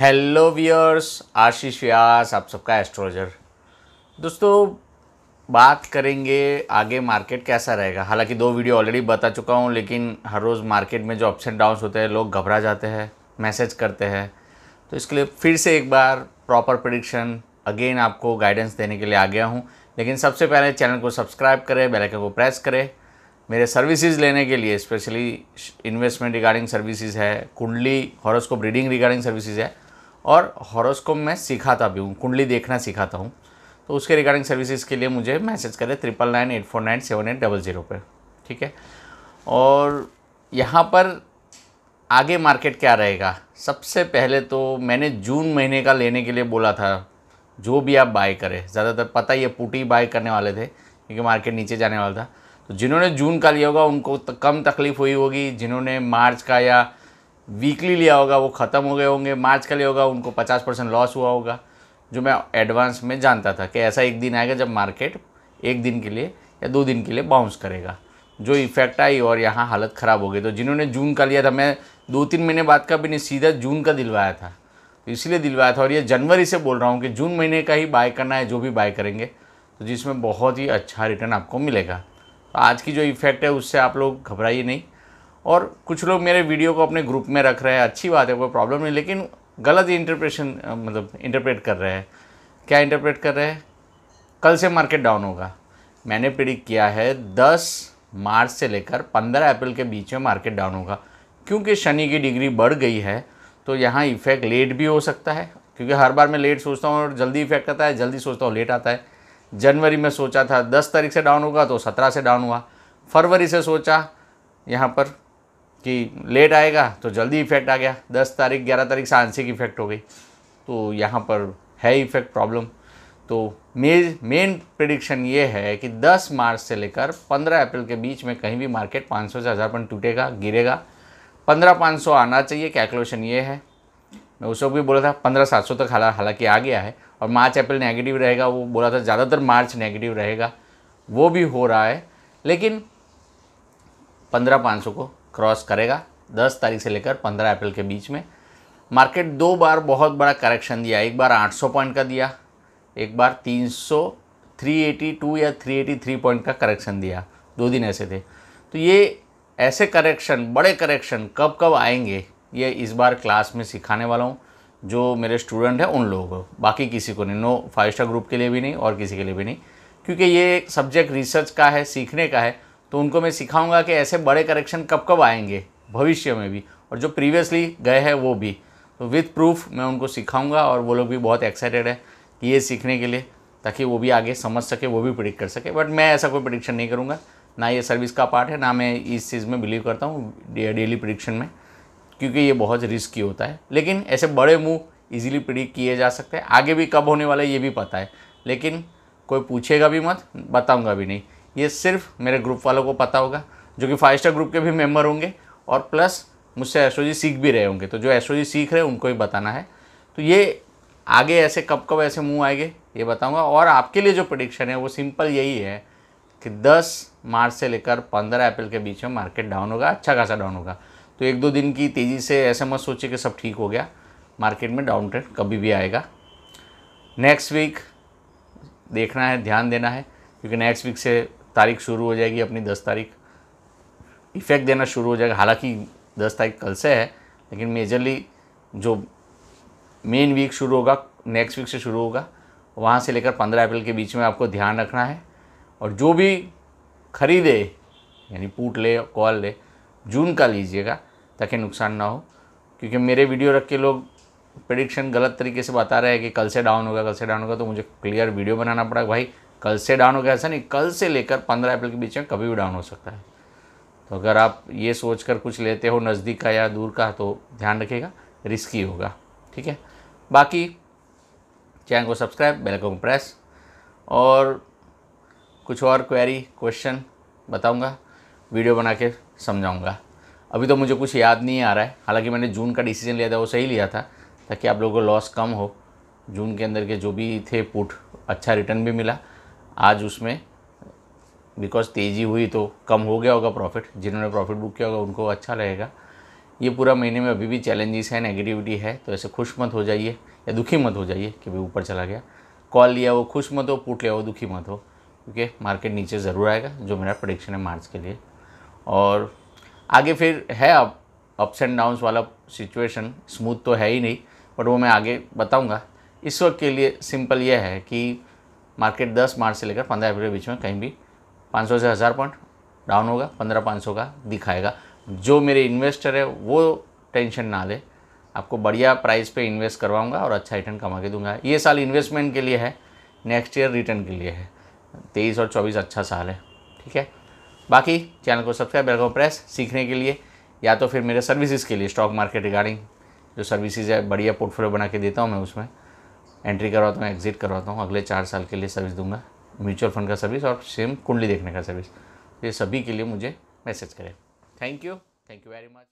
hello wears आशीष व्यास आप सबका astrologer दोस्तों बात करेंगे आगे मार्केट कैसा रहेगा हालांकि दो वीडियो ऑलरेडी बता चुका हूं लेकिन हर रोज़ मार्केट में जो अप्स एंड डाउन्स होते हैं लोग घबरा जाते हैं मैसेज करते हैं तो इसके लिए फिर से एक बार प्रॉपर प्रडिक्शन अगेन आपको गाइडेंस देने के लिए आ गया हूँ लेकिन सबसे पहले चैनल को सब्सक्राइब करें बेलाइकन को प्रेस करें मेरे सर्विसेज लेने के लिए स्पेशली इन्वेस्टमेंट रिगार्डिंग सर्विसेज है कुंडली हॉरोस्कोप रीडिंग रिगार्डिंग सर्विसेज है और हॉरोस्कोप मैं सिखाता भी हूँ कुंडली देखना सिखाता हूँ तो उसके रिगार्डिंग सर्विसेज के लिए मुझे मैसेज करें triple nine eight four nine seven eight double zero पर ठीक है और यहाँ पर आगे मार्केट क्या रहेगा सबसे पहले तो मैंने जून महीने का लेने के लिए बोला था जो भी आप बाय करें ज़्यादातर पता ही है पुटी बाय करने वाले थे क्योंकि मार्केट नीचे जाने वाला था तो जिन्होंने जून का लिया होगा उनको कम तकलीफ़ हुई होगी जिन्होंने मार्च का या वीकली लिया होगा वो ख़त्म हो गए होंगे मार्च का लिया होगा उनको पचास परसेंट लॉस हुआ होगा जो मैं एडवांस में जानता था कि ऐसा एक दिन आएगा जब मार्केट एक दिन के लिए या दो दिन के लिए बाउंस करेगा जो इफेक्ट आई और यहाँ हालत ख़राब हो गई तो जिन्होंने जून का लिया था मैं दो तीन महीने बाद का भी नहीं सीधा जून का दिलवाया था तो इसलिए दिलवाया था और ये जनवरी से बोल रहा हूँ कि जून महीने का ही बाय करना है जो भी बाय करेंगे तो जिसमें बहुत ही अच्छा रिटर्न आपको मिलेगा तो आज की जो इफेक्ट है उससे आप लोग घबराइए नहीं और कुछ लोग मेरे वीडियो को अपने ग्रुप में रख रहे हैं अच्छी बात है कोई प्रॉब्लम नहीं लेकिन गलत इंटरप्रेशन मतलब इंटरप्रेट कर रहे हैं क्या इंटरप्रेट कर रहे हैं कल से मार्केट डाउन होगा मैंने प्रिडिक्ट किया है 10 मार्च से लेकर 15 अप्रैल के बीच में मार्केट डाउन होगा क्योंकि शनि की डिग्री बढ़ गई है तो यहाँ इफेक्ट लेट भी हो सकता है क्योंकि हर बार मैं लेट सोचता हूँ और जल्दी इफेक्ट आता है जल्दी सोचता हूँ लेट आता है जनवरी में सोचा था दस तारीख से डाउन होगा तो सत्रह से डाउन हुआ फरवरी से सोचा यहाँ पर कि लेट आएगा तो जल्दी इफ़ेक्ट आ गया दस तारीख ग्यारह तारीख से आंशिक इफ़ेक्ट हो गई तो यहाँ पर है इफ़ेक्ट प्रॉब्लम तो मेन प्रिडिक्शन ये है कि 10 मार्च से लेकर 15 अप्रैल के बीच में कहीं भी मार्केट 500 से हज़ार पॉइंट टूटेगा गिरेगा 15 500 आना चाहिए कैलकुलेशन ये है मैं उस वक्त भी बोला था पंद्रह सात सौ तक हाला हालांकि आ गया है और मार्च अप्रैल नेगेटिव रहेगा वो बोला था ज़्यादातर मार्च नेगेटिव रहेगा वो भी हो रहा है लेकिन पंद्रह पाँच सौ को क्रॉस करेगा 10 तारीख से लेकर 15 अप्रैल के बीच में मार्केट दो बार बहुत बड़ा करेक्शन दिया एक बार 800 पॉइंट का दिया एक बार 300 382 या 383 पॉइंट का करेक्शन दिया दो दिन ऐसे थे तो ये ऐसे करेक्शन बड़े करेक्शन कब कब आएंगे ये इस बार क्लास में सिखाने वाला हूँ जो मेरे स्टूडेंट हैं उन लोगों को बाकी किसी को नहीं नो फाइव स्टार ग्रुप के लिए भी नहीं और किसी के लिए भी नहीं क्योंकि ये सब्जेक्ट रिसर्च का है सीखने का है तो उनको मैं सिखाऊंगा कि ऐसे बड़े करेक्शन कब कब आएंगे भविष्य में भी और जो प्रीवियसली गए हैं वो भी तो विथ प्रूफ मैं उनको सिखाऊंगा और वो लोग भी बहुत एक्साइटेड है कि ये सीखने के लिए ताकि वो भी आगे समझ सके वो भी प्रिडिक्ट कर सके बट मैं ऐसा कोई प्रडिक्शन नहीं करूँगा ना ये सर्विस का पार्ट है ना मैं इस चीज़ में बिलीव करता हूँ डेली प्रडिक्शन में क्योंकि ये बहुत रिस्की होता है लेकिन ऐसे बड़े मूव ईजिली प्रिडिक्ट किए जा सकते हैं आगे भी कब होने वाला है ये भी पता है लेकिन कोई पूछेगा भी मत बताऊँगा भी नहीं ये सिर्फ मेरे ग्रुप वालों को पता होगा जो कि फाइव स्टार ग्रुप के भी मेम्बर होंगे और प्लस मुझसे जी सीख भी रहे होंगे तो जो जी सीख रहे हैं उनको ही बताना है तो ये आगे ऐसे कब कब ऐसे मुंह आएंगे ये बताऊंगा और आपके लिए जो प्रडिक्शन है वो सिंपल यही है कि 10 मार्च से लेकर 15 अप्रैल के बीच में मार्केट डाउन होगा अच्छा खासा डाउन होगा तो एक दो दिन की तेज़ी से ऐसे मत सोचिए कि सब ठीक हो गया मार्केट में डाउन ट्रेंड कभी भी आएगा नेक्स्ट वीक देखना है ध्यान देना है क्योंकि नेक्स्ट वीक से तारीख शुरू हो जाएगी अपनी दस तारीख इफ़ेक्ट देना शुरू हो जाएगा हालांकि दस तारीख कल से है लेकिन मेजरली जो मेन वीक शुरू होगा नेक्स्ट वीक से शुरू होगा वहाँ से लेकर पंद्रह अप्रैल के बीच में आपको ध्यान रखना है और जो भी खरीदे यानी पूट ले कॉल ले जून का लीजिएगा ताकि नुकसान ना हो क्योंकि मेरे वीडियो रख के लोग प्रडिक्शन गलत तरीके से बता रहे हैं कि कल से डाउन होगा कल से डाउन होगा तो मुझे क्लियर वीडियो बनाना पड़ा भाई कल से डाउन हो गया ऐसा नहीं कल से लेकर पंद्रह अप्रैल के बीच में कभी भी डाउन हो सकता है तो अगर आप ये सोच कर कुछ लेते हो नज़दीक का या दूर का तो ध्यान रखिएगा रिस्की होगा ठीक है बाकी चैनल को सब्सक्राइब बेल को प्रेस और कुछ और क्वेरी क्वेश्चन बताऊंगा वीडियो बना के समझाऊँगा अभी तो मुझे कुछ याद नहीं आ रहा है हालांकि मैंने जून का डिसीजन लिया था वो सही लिया था ताकि आप लोगों को लॉस कम हो जून के अंदर के जो भी थे पुट अच्छा रिटर्न भी मिला आज उसमें बिकॉज तेज़ी हुई तो कम हो गया होगा प्रॉफिट जिन्होंने प्रॉफिट बुक किया होगा उनको अच्छा रहेगा ये पूरा महीने में अभी भी चैलेंजेस हैं नेगेटिविटी है तो ऐसे खुश मत हो जाइए या दुखी मत हो जाइए कि भाई ऊपर चला गया कॉल लिया वो खुश मत हो पुट लिया वो दुखी मत हो क्योंकि मार्केट नीचे ज़रूर आएगा जो मेरा प्रडिक्शन है मार्च के लिए और आगे फिर है अब अप्स एंड डाउन्स वाला सिचुएशन स्मूथ तो है ही नहीं बट वो मैं आगे बताऊँगा इस वक्त के लिए सिंपल यह है कि मार्केट 10 मार्च से लेकर 15 अप्रैल के बीच में कहीं भी 500 से हज़ार पॉइंट डाउन होगा पंद्रह पाँच सौ का दिखाएगा जो मेरे इन्वेस्टर है वो टेंशन ना ले आपको बढ़िया प्राइस पे इन्वेस्ट करवाऊंगा और अच्छा रिटर्न कमा के दूंगा ये साल इन्वेस्टमेंट के लिए है नेक्स्ट ईयर रिटर्न के लिए है तेईस और चौबीस अच्छा साल है ठीक है बाकी चैनल को सब्सक्राइब बेल प्रेस सीखने के लिए या तो फिर मेरे सर्विसेज के लिए स्टॉक मार्केट रिगार्डिंग जो सर्विसेज है बढ़िया पोर्टफोलियो बना के देता हूँ मैं उसमें एंट्री करवाता हूँ एग्ज़िट करवाता हूँ अगले चार साल के लिए सर्विस दूंगा म्यूचुअल फंड का सर्विस और सेम कुंडली देखने का सर्विस ये सभी के लिए मुझे मैसेज करें thank you thank you very much